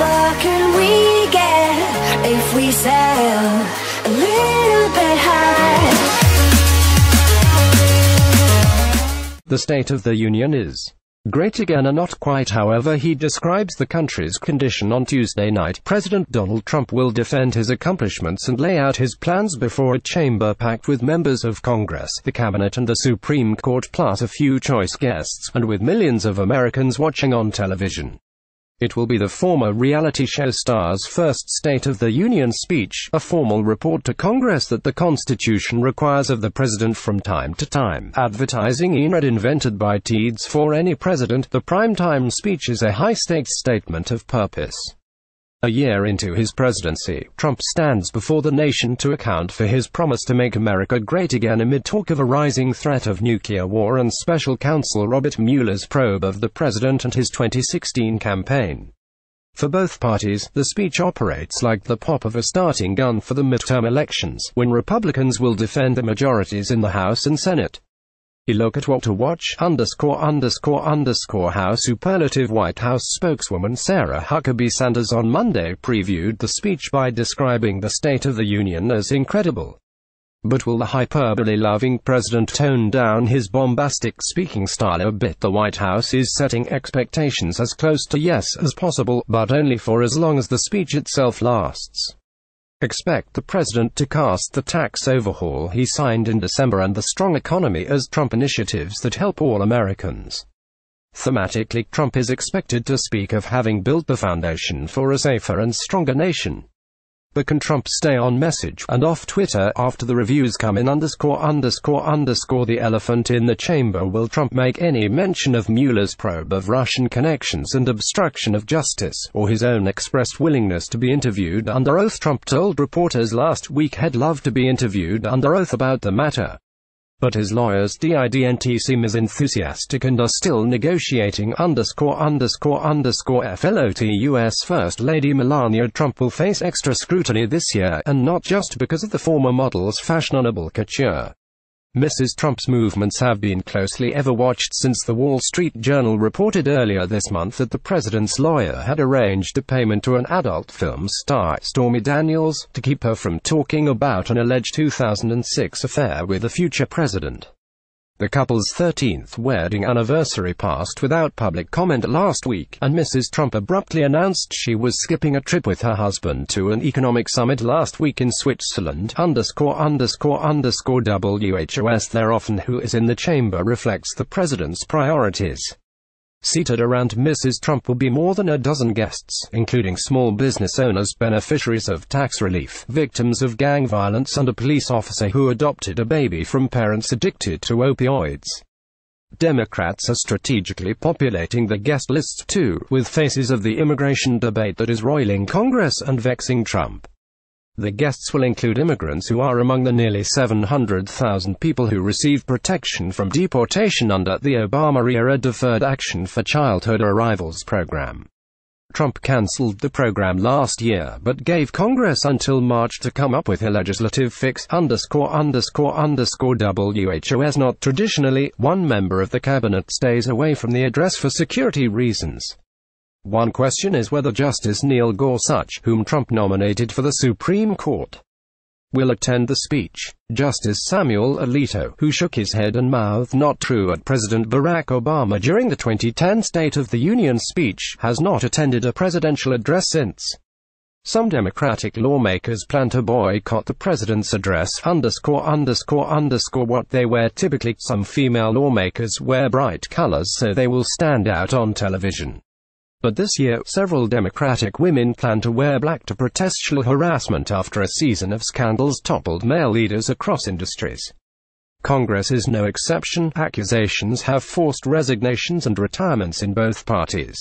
far can we get if we sail a little bit high? The State of the Union is Great again or not quite however he describes the country's condition on Tuesday night. President Donald Trump will defend his accomplishments and lay out his plans before a chamber packed with members of Congress, the cabinet and the Supreme Court plus a few choice guests, and with millions of Americans watching on television. It will be the former reality show star's first State of the Union speech, a formal report to Congress that the Constitution requires of the president from time to time. Advertising in red invented by Teeds for any president, the primetime speech is a high-stakes statement of purpose. A year into his presidency, Trump stands before the nation to account for his promise to make America great again amid talk of a rising threat of nuclear war and special counsel Robert Mueller's probe of the president and his 2016 campaign. For both parties, the speech operates like the pop of a starting gun for the midterm elections, when Republicans will defend the majorities in the House and Senate. Look at what to watch underscore underscore underscore how superlative White House spokeswoman Sarah Huckabee Sanders on Monday previewed the speech by describing the State of the Union as incredible. But will the hyperbole-loving president tone down his bombastic speaking style a bit? The White House is setting expectations as close to yes as possible, but only for as long as the speech itself lasts. Expect the president to cast the tax overhaul he signed in December and the strong economy as Trump initiatives that help all Americans. Thematically, Trump is expected to speak of having built the foundation for a safer and stronger nation but can Trump stay on message and off Twitter after the reviews come in underscore underscore underscore the elephant in the chamber will Trump make any mention of Mueller's probe of Russian connections and obstruction of justice, or his own expressed willingness to be interviewed under oath Trump told reporters last week he'd love to be interviewed under oath about the matter but his lawyers didnt seem as enthusiastic and are still negotiating underscore underscore underscore FLOT US First Lady Melania Trump will face extra scrutiny this year, and not just because of the former model's fashionable couture. Mrs. Trump's movements have been closely ever watched since the Wall Street Journal reported earlier this month that the president's lawyer had arranged a payment to an adult film star, Stormy Daniels, to keep her from talking about an alleged 2006 affair with a future president. The couple's 13th wedding anniversary passed without public comment last week, and Mrs. Trump abruptly announced she was skipping a trip with her husband to an economic summit last week in Switzerland. Underscore underscore underscore WHOS There often who is in the chamber reflects the president's priorities. Seated around Mrs. Trump will be more than a dozen guests, including small business owners, beneficiaries of tax relief, victims of gang violence and a police officer who adopted a baby from parents addicted to opioids. Democrats are strategically populating the guest lists too, with faces of the immigration debate that is roiling Congress and vexing Trump. The guests will include immigrants who are among the nearly 700,000 people who received protection from deportation under the Obama-era Deferred Action for Childhood Arrivals program. Trump cancelled the program last year but gave Congress until March to come up with a legislative fix, underscore underscore underscore WHOS not traditionally, one member of the cabinet stays away from the address for security reasons. One question is whether Justice Neil Gorsuch, whom Trump nominated for the Supreme Court, will attend the speech. Justice Samuel Alito, who shook his head and mouthed not true at President Barack Obama during the 2010 State of the Union speech, has not attended a presidential address since. Some Democratic lawmakers plan to boycott the president's address underscore underscore underscore what they wear typically. Some female lawmakers wear bright colors so they will stand out on television. But this year, several Democratic women plan to wear black to protest sexual harassment after a season of scandals toppled male leaders across industries. Congress is no exception, accusations have forced resignations and retirements in both parties.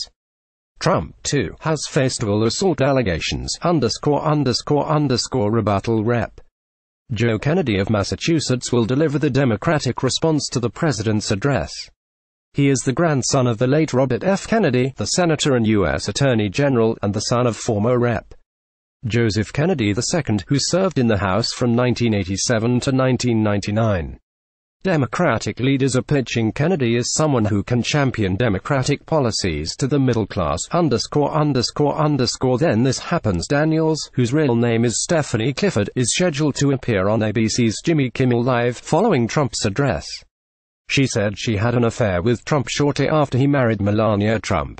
Trump, too, has faced all assault allegations, underscore underscore underscore rebuttal rep. Joe Kennedy of Massachusetts will deliver the Democratic response to the president's address. He is the grandson of the late Robert F. Kennedy, the Senator and U.S. Attorney General, and the son of former Rep. Joseph Kennedy II, who served in the House from 1987 to 1999. Democratic leaders are pitching Kennedy as someone who can champion democratic policies to the middle class, underscore, underscore, underscore. Then this happens. Daniels, whose real name is Stephanie Clifford, is scheduled to appear on ABC's Jimmy Kimmel Live following Trump's address. She said she had an affair with Trump shortly after he married Melania Trump.